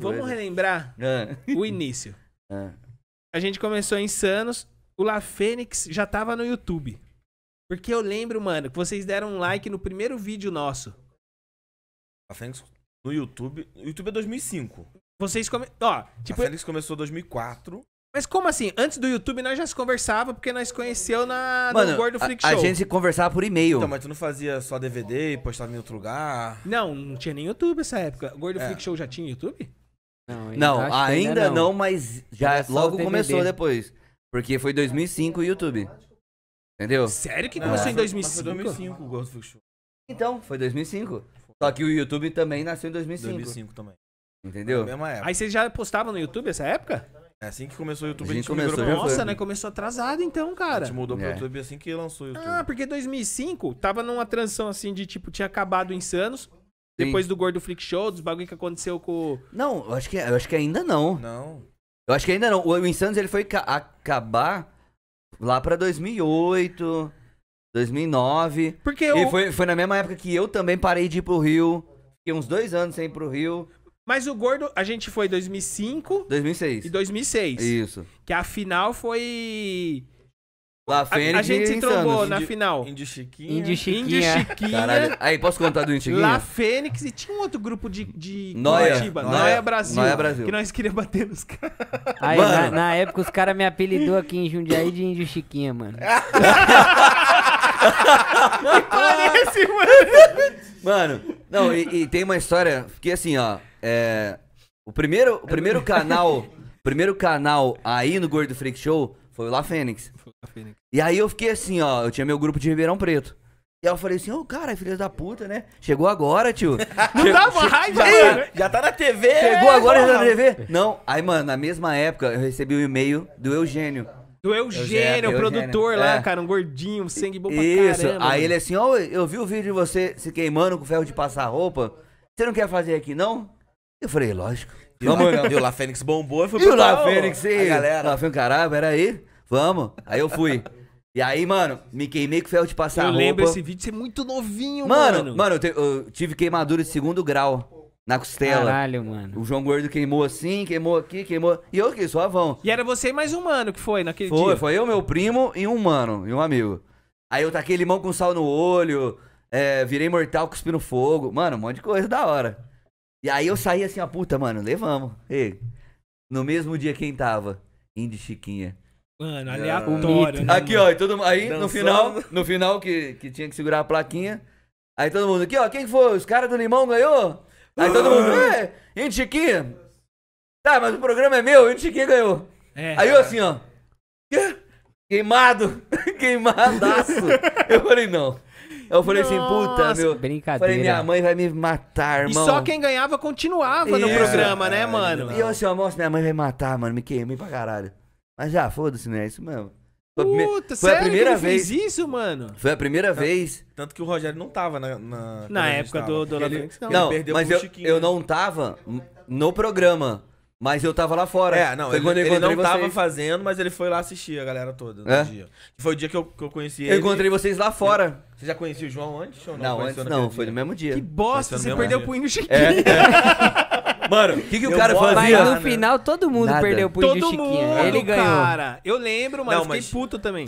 Vamos relembrar é. o início. É. A gente começou em Sanos, o La Fênix já tava no YouTube. Porque eu lembro, mano, que vocês deram um like no primeiro vídeo nosso. La Fênix no YouTube. O YouTube é 2005. Vocês começaram. Ó, tipo. La Fênix começou em 2004. Mas como assim? Antes do YouTube nós já se conversava porque nós conheceu na Mano, no Gordo Freak Show. A, gente se conversava por e-mail. Então, mas tu não fazia só DVD e postava em outro lugar? Não, não tinha nem YouTube nessa época. O Gordo é. Freak Show já tinha YouTube? Não, ainda, não, ainda não. não. mas já é logo começou depois. Porque foi 2005 o YouTube. Entendeu? Sério que é. começou em 2005? Foi 2005 o Ghost Show. Então, foi 2005. Só que o YouTube também nasceu em 2005. 2005 também. Entendeu? Aí vocês já postavam no YouTube essa época? É assim que começou o YouTube, assim a gente, a gente começou. Nossa, né? Começou atrasado então, cara. A gente mudou pro é. YouTube assim que lançou o YouTube. Ah, porque 2005 tava numa transição assim de tipo, tinha acabado Insanos, depois do Gordo Freak Show, dos bagulho que aconteceu com. Não, eu acho que, eu acho que ainda não. Não. Eu acho que ainda não. O, o Insanos ele foi acabar lá pra 2008, 2009. Porque eu. E foi, foi na mesma época que eu também parei de ir pro Rio. Fiquei uns dois anos sem ir pro Rio. Mas o Gordo, a gente foi 2005. 2006. E 2006. Isso. Que a final foi. La Fênix. A, a gente se trombou na Indi, final. Indy Chiquinha. Indy Chiquinha. Indy Chiquinha. Caralho. Aí, posso contar do Indy Chiquinha? La Fênix e tinha um outro grupo de, de Noia. Curitiba. Noia, Noia, Brasil, Noia Brasil. Que nós queríamos bater nos caras. Aí, na, na, época, os caras me apelidou aqui em Jundiaí de Indy Chiquinha, mano. que parece, mano. Mano, não, e, e, tem uma história que assim, ó. É, o primeiro, o primeiro canal. primeiro canal aí no Gordo Freak Show foi o La Fênix. Foi o La Fênix. E aí eu fiquei assim, ó, eu tinha meu grupo de Ribeirão Preto. E aí eu falei assim, ô oh, cara, filha da puta, né? Chegou agora, tio. Não Chegou, dá mais, já, né? tá, já, tá na TV. Né? Chegou é, agora, já tá na TV. Não, aí, mano, na mesma época, eu recebi um e-mail do Eugênio. Do Eugênio, o produtor Eugênio. lá, é. cara, um gordinho, um sangue bom pra Isso. caramba. Aí né? ele é assim, ó, oh, eu vi o vídeo de você se queimando com ferro de passar roupa. Você não quer fazer aqui, não? Eu falei, lógico. E o, Vamos, La Fênix bombou e foi E o Fênix, e a galera. La Fênix, caralho, peraí. Vamos. Aí eu fui. E aí, mano, me queimei com ferro de passar eu roupa. Eu lembro esse vídeo, você é muito novinho, mano. Mano, mano eu, te, eu tive queimadura de segundo grau. Na costela. Caralho, mano. O João Gordo queimou assim, queimou aqui, queimou. E eu que suavão. E era você e mais um mano que foi naquele foi, dia? Foi eu, meu primo e um mano, e um amigo. Aí eu taquei limão com sal no olho, é, virei mortal cuspindo fogo. Mano, um monte de coisa da hora. E aí eu saí assim, ó, puta, mano, levamos. no mesmo dia quem tava? Indy Chiquinha. Mano, ah, aleatório. Né, aqui, mano? ó, todo, aí Dançando. no final, no final que, que tinha que segurar a plaquinha. Aí todo mundo, aqui, ó, quem foi? Os caras do Limão ganhou? Aí todo mundo, ah. é, Indy Chiquinha. Tá, mas o programa é meu, Indy Chiquinha ganhou. É. Aí eu assim, ó, queimado. queimadaço. Eu falei, não. Eu falei Nossa, assim, puta, meu. Brincadeira. Falei, minha mãe vai me matar, mano. E só quem ganhava continuava Isso, no programa, né, é, mano? E eu assim, ó, nossa, minha mãe vai me matar, mano. Me queimei pra caralho. Mas já, foda-se, né? É isso mesmo. Foi, Puta, foi a primeira vez. fez isso, mano? Foi a primeira vez. Tanto que o Rogério não tava na. Na, na época do, do Ele, não. Ele não, mas eu, eu não tava no programa. Mas eu tava lá fora. É, não, foi ele, quando eu ele não vocês. tava fazendo, mas ele foi lá assistir a galera toda é? dia. Foi o dia que eu, que eu conheci ele. Eu encontrei vocês lá fora. Você já conhecia o João antes ou não? Não, antes não, foi dia? no mesmo dia. Que bosta, você perdeu o punho Chiquinho. É. é. Mano, o que, que o cara fazia? Mas no final todo mundo Nada. perdeu punho todo Mundo, ele ganhou. Cara, eu lembro, mas, não, mas fiquei puto também.